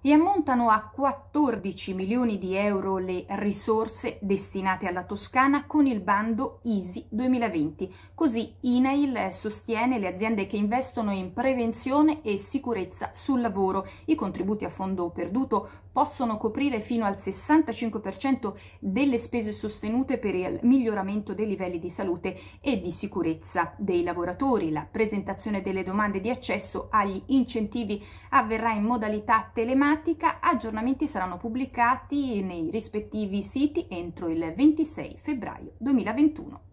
e ammontano a 14 milioni di euro le risorse destinate alla Toscana con il bando Easy 2020. Così INAIL sostiene le aziende che investono in prevenzione e sicurezza sul lavoro. I contributi a fondo perduto possono coprire fino al 65% delle spese sostenute per il miglioramento dei livelli di salute e di sicurezza dei lavoratori. La presentazione delle domande di accesso agli incentivi avverrà in modalità telematica tematica, aggiornamenti saranno pubblicati nei rispettivi siti entro il 26 febbraio 2021.